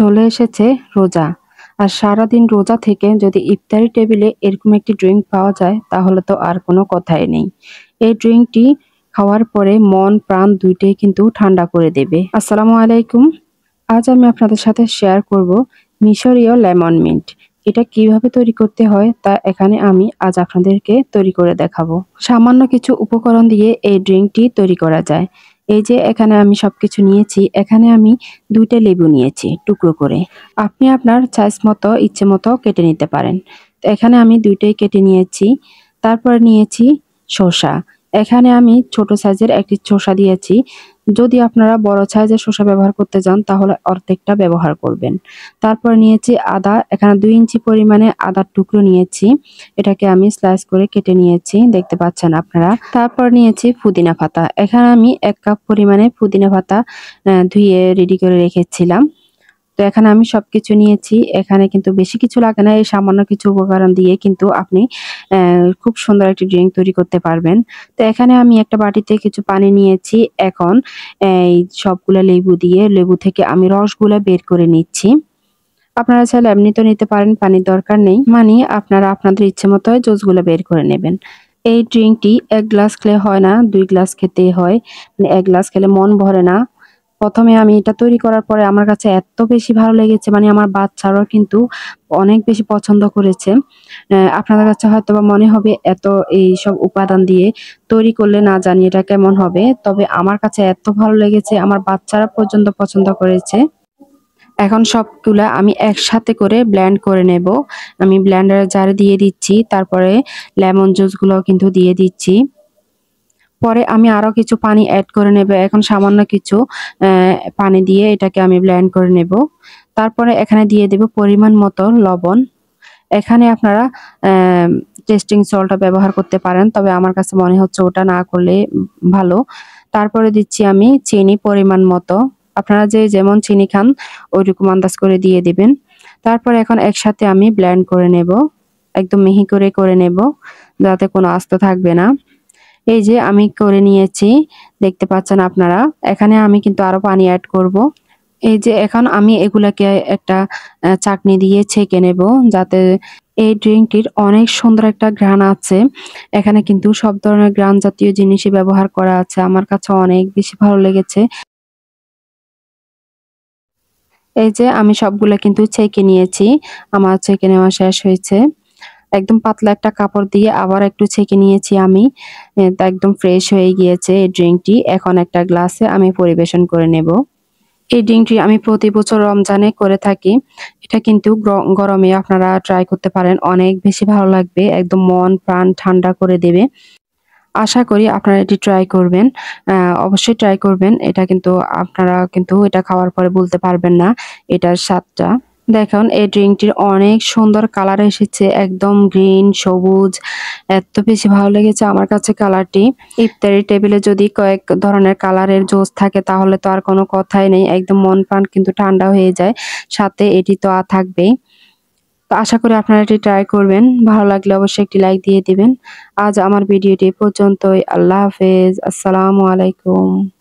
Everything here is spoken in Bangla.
চলে এসেছে রোজা আর সারাদিন রোজা থেকে যদি ইফতারি টেবিলে এরকম একটি ড্রিঙ্ক পাওয়া যায় তাহলে তো আর কোনো কথাই নেই এই ড্রিঙ্কটি খাওয়ার পরে মন প্রাণ দুইটাই কিন্তু ঠান্ডা করে দেবে আসসালামু আলাইকুম আজ আমি আপনাদের সাথে শেয়ার করব মিশরীয় লেমন মিন্ট এটা কিভাবে তৈরি করতে হয় তা এখানে আমি আজ আপনাদেরকে তৈরি করে দেখাবো সামান্য কিছু উপকরণ দিয়ে এই ড্রিঙ্কটি তৈরি করা যায় এই যে এখানে আমি সব কিছু নিয়েছি এখানে আমি দুইটা লেবু নিয়েছি টুকরো করে আপনি আপনার সাইজ মতো ইচ্ছে মতো কেটে নিতে পারেন এখানে আমি দুইটাই কেটে নিয়েছি তারপর নিয়েছি শসা এখানে আমি ছোট সাইজের একটি শসা দিয়েছি যদি আপনারা বড় সাইজের শসা ব্যবহার করতে যান তাহলে অর্ধেকটা ব্যবহার করবেন তারপর নিয়েছি আদা এখানে দুই ইঞ্চি পরিমাণে আদার টুকরো নিয়েছি এটাকে আমি স্লাইস করে কেটে নিয়েছি দেখতে পাচ্ছেন আপনারা তারপর নিয়েছি পুদিনা পাতা এখানে আমি এক কাপ পরিমাণে পুদিনা পাতা ধুয়ে রেডি করে রেখেছিলাম তো এখানে আমি সব কিছু নিয়েছি এখানে কিন্তু বেশি কিছু লাগে না এই সামান্য কিছু উপকরণ দিয়ে কিন্তু আপনি খুব সুন্দর একটি ড্রিঙ্ক তৈরি করতে পারবেন তো এখানে আমি একটা বাটিতে কিছু পানি নিয়েছি এখন এই সবগুলো লেবু দিয়ে লেবু থেকে আমি রসগুলো বের করে নিচ্ছি আপনারা চাইলে এমনি তো নিতে পারেন পানির দরকার নেই মানে আপনারা আপনাদের ইচ্ছে মতো জুসগুলো বের করে নেবেন এই ড্রিঙ্কটি এক গ্লাস খেলে হয় না দুই গ্লাস খেতে হয় মানে এক গ্লাস খেলে মন ভরে না প্রথমে আমি এটা তৈরি করার পরে আমার কাছে এত বেশি ভালো লেগেছে মানে আমার বাচ্চারাও কিন্তু অনেক বেশি পছন্দ করেছে আপনাদের কাছে হয়তো বা মনে হবে এত এই সব উপাদান দিয়ে তৈরি করলে না জানি এটা কেমন হবে তবে আমার কাছে এত ভালো লেগেছে আমার বাচ্চারা পর্যন্ত পছন্দ করেছে এখন সবগুলো আমি একসাথে করে ব্ল্যান্ড করে নেব আমি ব্ল্যান্ডারে জারে দিয়ে দিচ্ছি তারপরে লেমন জুসগুলো কিন্তু দিয়ে দিচ্ছি পরে আমি আরও কিছু পানি অ্যাড করে নেব এখন সামান্য কিছু পানি দিয়ে এটাকে আমি ব্ল্যান্ড করে নেব তারপরে এখানে দিয়ে দেব পরিমাণ মতো লবণ এখানে আপনারা টেস্টিং সল্টটা ব্যবহার করতে পারেন তবে আমার কাছে মনে হচ্ছে ওটা না করলে ভালো তারপরে দিচ্ছি আমি চিনি পরিমাণ মতো আপনারা যে যেমন চিনি খান ওইরকম আন্দাজ করে দিয়ে দিবেন তারপরে এখন একসাথে আমি ব্ল্যান্ড করে নেব একদম মিহি করে করে নেব যাতে কোনো আস্ত থাকবে না এই যে আমি করে নিয়েছি দেখতে পাচ্ছেন আপনারা এখানে আমি কিন্তু আরো পানি অ্যাড করব। এই যে এখন আমি এগুলাকে একটা চাটনি দিয়ে ছেঁকে নেব যাতে এই ড্রিঙ্কটির অনেক সুন্দর একটা ঘ্রাণ আছে এখানে কিন্তু সব ধরনের ঘ্রাণ জাতীয় জিনিসই ব্যবহার করা আছে আমার কাছে অনেক বেশি ভালো লেগেছে এই যে আমি সবগুলা কিন্তু ছেঁকে নিয়েছি আমার ছেঁকে নেওয়া শেষ হয়েছে একদম পাতলা একটা কাপড় দিয়ে আবার একটু ছেঁকে নিয়েছি আমি একদম ফ্রেশ হয়ে গিয়েছে এই ড্রিঙ্কটি এখন একটা গ্লাসে আমি পরিবেশন করে নেব এই ড্রিঙ্কটি আমি প্রতি বছর রমজানে করে থাকি এটা কিন্তু গরমে আপনারা ট্রাই করতে পারেন অনেক বেশি ভালো লাগবে একদম মন প্রাণ ঠান্ডা করে দেবে আশা করি আপনারা এটি ট্রাই করবেন অবশ্যই ট্রাই করবেন এটা কিন্তু আপনারা কিন্তু এটা খাওয়ার পরে বলতে পারবেন না এটার স্বাদটা দেখুন এই ড্রিঙ্কটির অনেক সুন্দর কালার এসেছে একদম গ্রিন সবুজ এত বেশি ভালো লেগেছে আমার কাছে কালারটি ইফতারি টেবিলে যদি কয়েক ধরনের কালারের জোস থাকে তাহলে তো আর কোনো কথাই নেই একদম মন প্রাণ কিন্তু ঠান্ডা হয়ে যায় সাথে এটি তো আর থাকবেই তো আশা করি আপনারা এটি ট্রাই করবেন ভালো লাগলে অবশ্যই একটি লাইক দিয়ে দিবেন আজ আমার ভিডিওটি পর্যন্তই আল্লাহ হাফেজ আসসালামু আলাইকুম